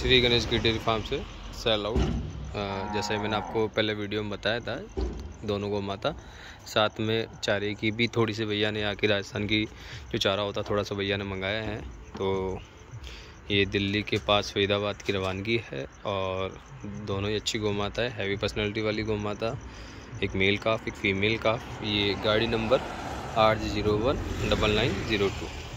श्री गणेश की dairy farm से sell out जैसे मैंने आपको पहले वीडियो में बताया था दोनों गौ माता साथ में चारे की भी थोड़ी सी भैया ने आके राजस्थान की जो चारा होता थोड़ा सा भैया ने मंगाया है तो ये दिल्ली के पास फरीदाबाद की रवानगी है और दोनों ही अच्छी गौ माता है हैवी पर्सनैलिटी वाली गौ माता एक मेल काफ एक फीमेल काफ ये गाड़ी नंबर आठ zero one double nine zero to